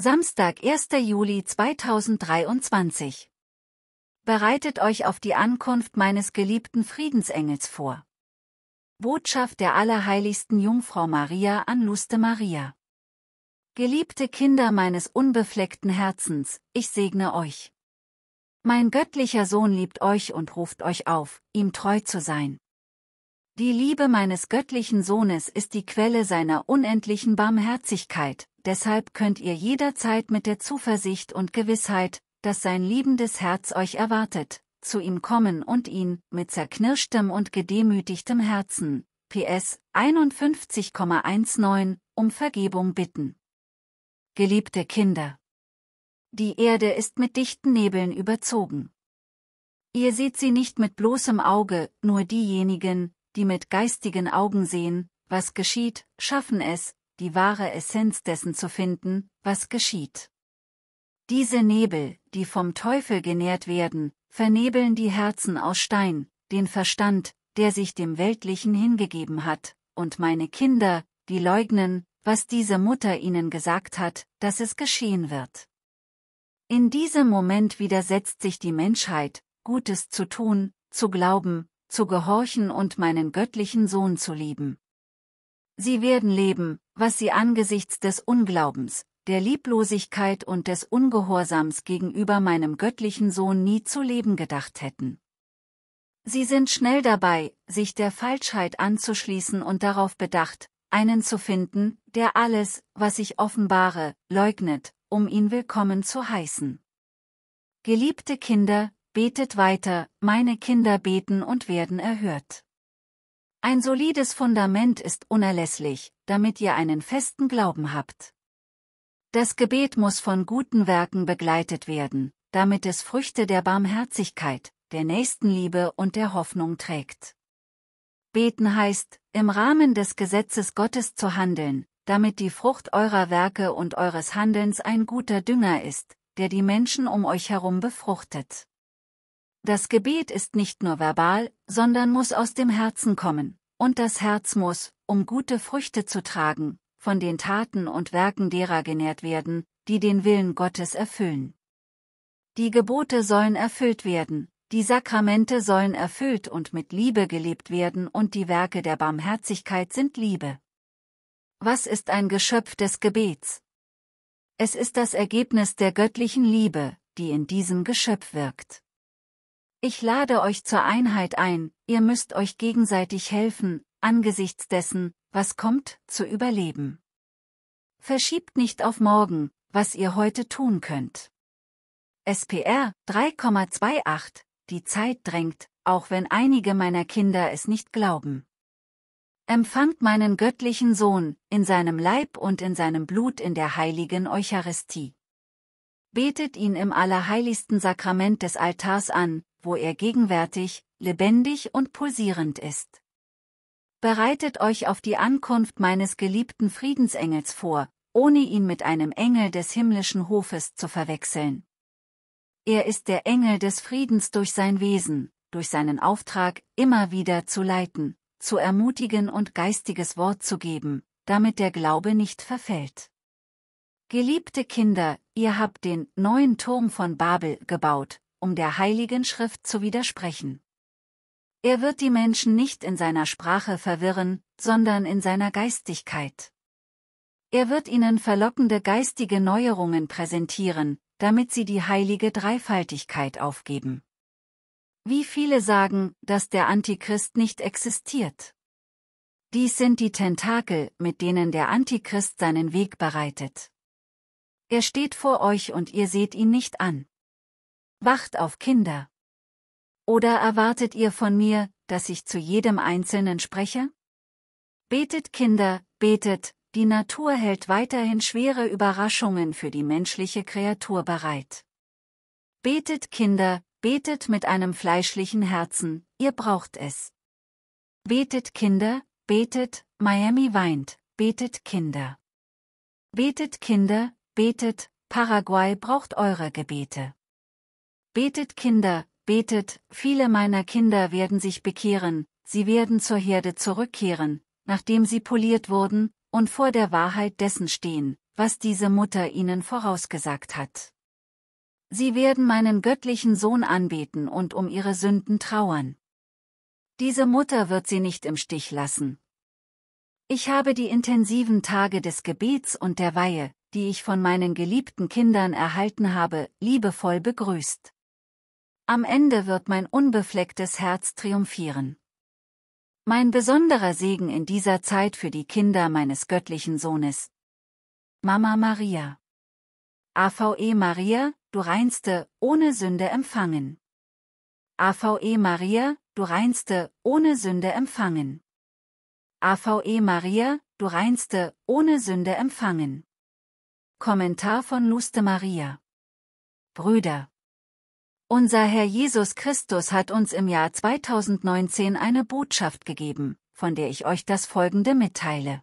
Samstag, 1. Juli 2023. Bereitet euch auf die Ankunft meines geliebten Friedensengels vor. Botschaft der allerheiligsten Jungfrau Maria an Luste Maria. Geliebte Kinder meines unbefleckten Herzens, ich segne euch. Mein göttlicher Sohn liebt euch und ruft euch auf, ihm treu zu sein. Die Liebe meines göttlichen Sohnes ist die Quelle seiner unendlichen Barmherzigkeit, deshalb könnt ihr jederzeit mit der Zuversicht und Gewissheit, dass sein liebendes Herz euch erwartet, zu ihm kommen und ihn, mit zerknirschtem und gedemütigtem Herzen, PS 51,19, um Vergebung bitten. Geliebte Kinder! Die Erde ist mit dichten Nebeln überzogen. Ihr seht sie nicht mit bloßem Auge, nur diejenigen, die mit geistigen Augen sehen, was geschieht, schaffen es, die wahre Essenz dessen zu finden, was geschieht. Diese Nebel, die vom Teufel genährt werden, vernebeln die Herzen aus Stein, den Verstand, der sich dem Weltlichen hingegeben hat, und meine Kinder, die leugnen, was diese Mutter ihnen gesagt hat, dass es geschehen wird. In diesem Moment widersetzt sich die Menschheit, Gutes zu tun, zu glauben, zu gehorchen und meinen göttlichen Sohn zu lieben. Sie werden leben, was sie angesichts des Unglaubens, der Lieblosigkeit und des Ungehorsams gegenüber meinem göttlichen Sohn nie zu leben gedacht hätten. Sie sind schnell dabei, sich der Falschheit anzuschließen und darauf bedacht, einen zu finden, der alles, was ich offenbare, leugnet, um ihn willkommen zu heißen. Geliebte Kinder, betet weiter, meine Kinder beten und werden erhört. Ein solides Fundament ist unerlässlich, damit ihr einen festen Glauben habt. Das Gebet muss von guten Werken begleitet werden, damit es Früchte der Barmherzigkeit, der Nächstenliebe und der Hoffnung trägt. Beten heißt, im Rahmen des Gesetzes Gottes zu handeln, damit die Frucht eurer Werke und eures Handelns ein guter Dünger ist, der die Menschen um euch herum befruchtet. Das Gebet ist nicht nur verbal, sondern muss aus dem Herzen kommen, und das Herz muss, um gute Früchte zu tragen, von den Taten und Werken derer genährt werden, die den Willen Gottes erfüllen. Die Gebote sollen erfüllt werden, die Sakramente sollen erfüllt und mit Liebe gelebt werden und die Werke der Barmherzigkeit sind Liebe. Was ist ein Geschöpf des Gebets? Es ist das Ergebnis der göttlichen Liebe, die in diesem Geschöpf wirkt. Ich lade euch zur Einheit ein, ihr müsst euch gegenseitig helfen, angesichts dessen, was kommt, zu überleben. Verschiebt nicht auf morgen, was ihr heute tun könnt. SPR 3,28 Die Zeit drängt, auch wenn einige meiner Kinder es nicht glauben. Empfangt meinen göttlichen Sohn, in seinem Leib und in seinem Blut in der heiligen Eucharistie. Betet ihn im allerheiligsten Sakrament des Altars an, wo er gegenwärtig, lebendig und pulsierend ist. Bereitet euch auf die Ankunft meines geliebten Friedensengels vor, ohne ihn mit einem Engel des himmlischen Hofes zu verwechseln. Er ist der Engel des Friedens durch sein Wesen, durch seinen Auftrag, immer wieder zu leiten, zu ermutigen und geistiges Wort zu geben, damit der Glaube nicht verfällt. Geliebte Kinder, ihr habt den neuen Turm von Babel gebaut, um der Heiligen Schrift zu widersprechen. Er wird die Menschen nicht in seiner Sprache verwirren, sondern in seiner Geistigkeit. Er wird ihnen verlockende geistige Neuerungen präsentieren, damit sie die heilige Dreifaltigkeit aufgeben. Wie viele sagen, dass der Antichrist nicht existiert? Dies sind die Tentakel, mit denen der Antichrist seinen Weg bereitet. Er steht vor euch und ihr seht ihn nicht an. Wacht auf Kinder. Oder erwartet ihr von mir, dass ich zu jedem Einzelnen spreche? Betet Kinder, betet, die Natur hält weiterhin schwere Überraschungen für die menschliche Kreatur bereit. Betet Kinder, betet mit einem fleischlichen Herzen, ihr braucht es. Betet Kinder, betet, Miami weint, betet Kinder. Betet Kinder, betet, Paraguay braucht eure Gebete. Betet Kinder, betet, viele meiner Kinder werden sich bekehren, sie werden zur Herde zurückkehren, nachdem sie poliert wurden, und vor der Wahrheit dessen stehen, was diese Mutter ihnen vorausgesagt hat. Sie werden meinen göttlichen Sohn anbeten und um ihre Sünden trauern. Diese Mutter wird sie nicht im Stich lassen. Ich habe die intensiven Tage des Gebets und der Weihe, die ich von meinen geliebten Kindern erhalten habe, liebevoll begrüßt. Am Ende wird mein unbeflecktes Herz triumphieren. Mein besonderer Segen in dieser Zeit für die Kinder meines göttlichen Sohnes. Mama Maria. AVE Maria, du reinste, ohne Sünde empfangen. AVE Maria, du reinste, ohne Sünde empfangen. AVE Maria, du reinste, ohne Sünde empfangen. Kommentar von Luste Maria. Brüder. Unser Herr Jesus Christus hat uns im Jahr 2019 eine Botschaft gegeben, von der ich euch das Folgende mitteile.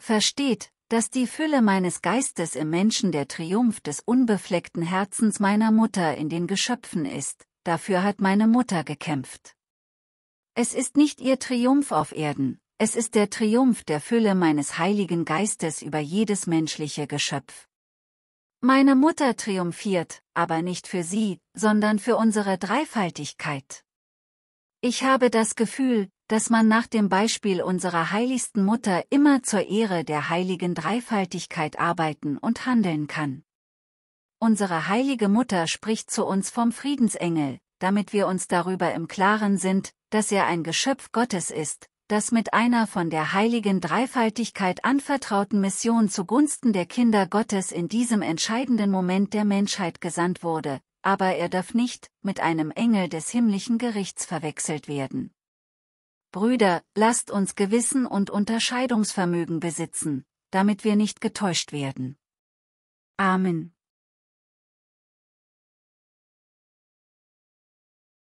Versteht, dass die Fülle meines Geistes im Menschen der Triumph des unbefleckten Herzens meiner Mutter in den Geschöpfen ist, dafür hat meine Mutter gekämpft. Es ist nicht ihr Triumph auf Erden, es ist der Triumph der Fülle meines Heiligen Geistes über jedes menschliche Geschöpf. Meine Mutter triumphiert, aber nicht für sie, sondern für unsere Dreifaltigkeit. Ich habe das Gefühl, dass man nach dem Beispiel unserer heiligsten Mutter immer zur Ehre der heiligen Dreifaltigkeit arbeiten und handeln kann. Unsere heilige Mutter spricht zu uns vom Friedensengel, damit wir uns darüber im Klaren sind, dass er ein Geschöpf Gottes ist, das mit einer von der heiligen Dreifaltigkeit anvertrauten Mission zugunsten der Kinder Gottes in diesem entscheidenden Moment der Menschheit gesandt wurde, aber er darf nicht mit einem Engel des himmlischen Gerichts verwechselt werden. Brüder, lasst uns Gewissen und Unterscheidungsvermögen besitzen, damit wir nicht getäuscht werden. Amen.